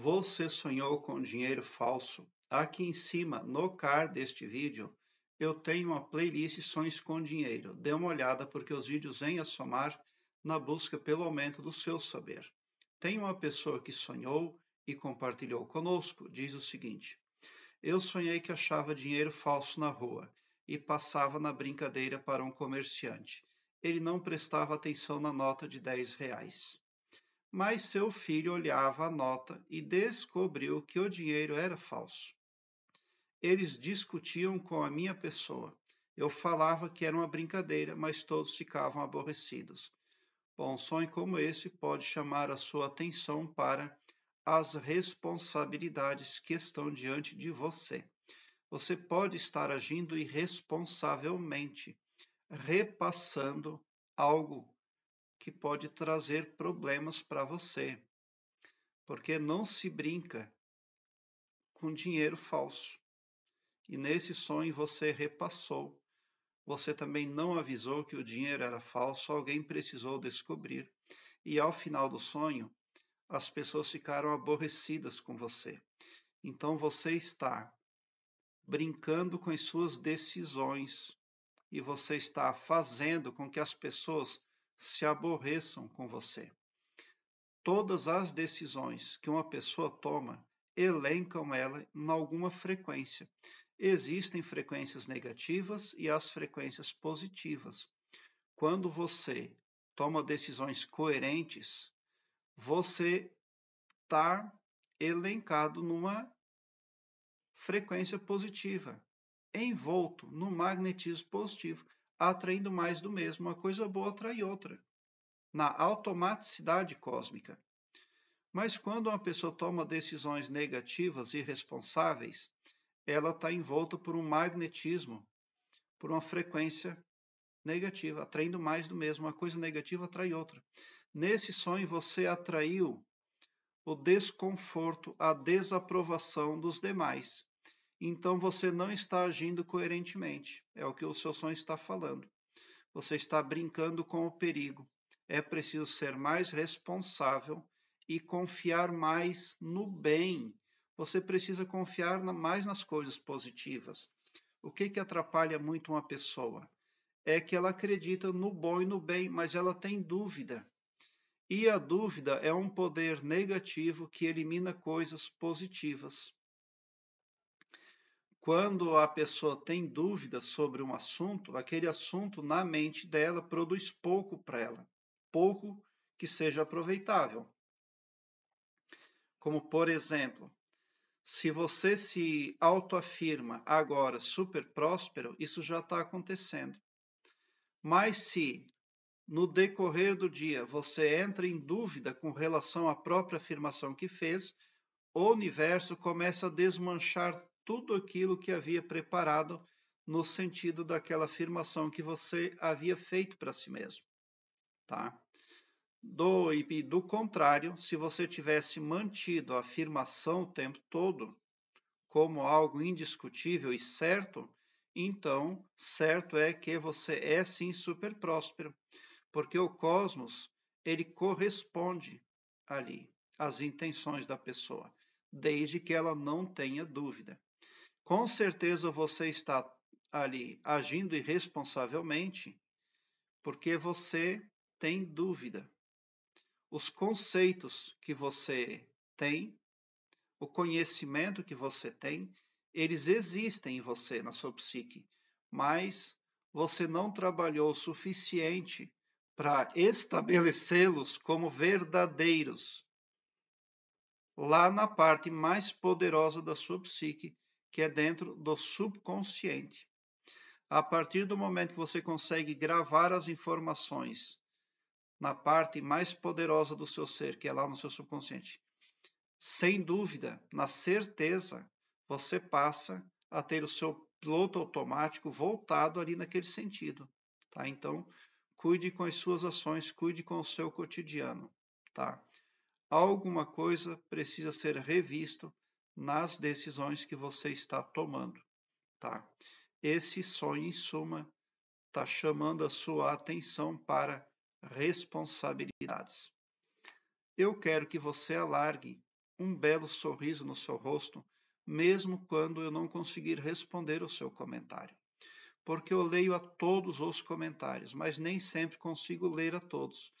Você sonhou com dinheiro falso? Aqui em cima, no card deste vídeo, eu tenho uma playlist Sonhos com Dinheiro. Dê uma olhada porque os vídeos vêm a somar na busca pelo aumento do seu saber. Tem uma pessoa que sonhou e compartilhou conosco, diz o seguinte: Eu sonhei que achava dinheiro falso na rua e passava na brincadeira para um comerciante. Ele não prestava atenção na nota de 10 reais mas seu filho olhava a nota e descobriu que o dinheiro era falso. Eles discutiam com a minha pessoa. Eu falava que era uma brincadeira, mas todos ficavam aborrecidos. Bom, um sonho como esse pode chamar a sua atenção para as responsabilidades que estão diante de você. Você pode estar agindo irresponsavelmente, repassando algo que pode trazer problemas para você, porque não se brinca com dinheiro falso. E nesse sonho você repassou. Você também não avisou que o dinheiro era falso, alguém precisou descobrir. E ao final do sonho, as pessoas ficaram aborrecidas com você. Então você está brincando com as suas decisões e você está fazendo com que as pessoas se aborreçam com você. Todas as decisões que uma pessoa toma elencam ela em alguma frequência. Existem frequências negativas e as frequências positivas. Quando você toma decisões coerentes, você está elencado numa frequência positiva, envolto no magnetismo positivo atraindo mais do mesmo. Uma coisa boa atrai outra. Na automaticidade cósmica. Mas quando uma pessoa toma decisões negativas e irresponsáveis, ela está envolta por um magnetismo, por uma frequência negativa, atraindo mais do mesmo. Uma coisa negativa atrai outra. Nesse sonho você atraiu o desconforto, a desaprovação dos demais então você não está agindo coerentemente. É o que o seu sonho está falando. Você está brincando com o perigo. É preciso ser mais responsável e confiar mais no bem. Você precisa confiar mais nas coisas positivas. O que, que atrapalha muito uma pessoa? É que ela acredita no bom e no bem, mas ela tem dúvida. E a dúvida é um poder negativo que elimina coisas positivas quando a pessoa tem dúvida sobre um assunto, aquele assunto na mente dela produz pouco para ela, pouco que seja aproveitável. Como, por exemplo, se você se autoafirma agora super próspero, isso já está acontecendo. Mas se no decorrer do dia você entra em dúvida com relação à própria afirmação que fez, o universo começa a desmanchar tudo aquilo que havia preparado no sentido daquela afirmação que você havia feito para si mesmo, tá? Do e do contrário, se você tivesse mantido a afirmação o tempo todo como algo indiscutível e certo, então certo é que você é sim super próspero, porque o cosmos ele corresponde ali às intenções da pessoa, desde que ela não tenha dúvida com certeza você está ali agindo irresponsavelmente porque você tem dúvida. Os conceitos que você tem, o conhecimento que você tem, eles existem em você, na sua psique, mas você não trabalhou o suficiente para estabelecê-los como verdadeiros. Lá na parte mais poderosa da sua psique, que é dentro do subconsciente. A partir do momento que você consegue gravar as informações na parte mais poderosa do seu ser, que é lá no seu subconsciente, sem dúvida, na certeza, você passa a ter o seu piloto automático voltado ali naquele sentido, tá? Então, cuide com as suas ações, cuide com o seu cotidiano, tá? Alguma coisa precisa ser revisto nas decisões que você está tomando, tá? Esse sonho, em suma, está chamando a sua atenção para responsabilidades. Eu quero que você alargue um belo sorriso no seu rosto, mesmo quando eu não conseguir responder o seu comentário. Porque eu leio a todos os comentários, mas nem sempre consigo ler a todos,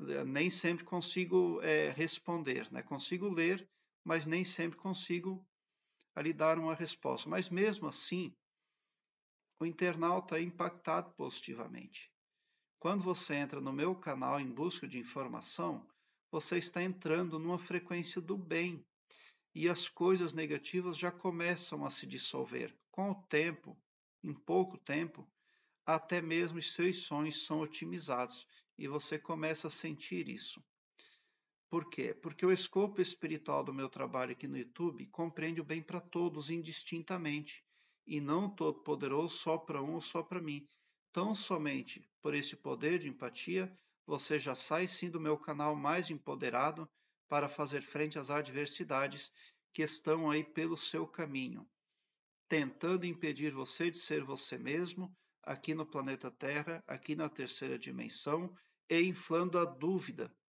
eh, nem sempre consigo é, responder, né? Consigo ler, mas nem sempre consigo ali dar uma resposta. Mas mesmo assim, o internauta é impactado positivamente. Quando você entra no meu canal em busca de informação, você está entrando numa frequência do bem e as coisas negativas já começam a se dissolver. Com o tempo, em pouco tempo, até mesmo os seus sonhos são otimizados e você começa a sentir isso. Por quê? Porque o escopo espiritual do meu trabalho aqui no YouTube compreende o bem para todos indistintamente e não todo poderoso só para um ou só para mim. Tão somente por esse poder de empatia, você já sai sim do meu canal mais empoderado para fazer frente às adversidades que estão aí pelo seu caminho, tentando impedir você de ser você mesmo aqui no planeta Terra, aqui na terceira dimensão, e inflando a dúvida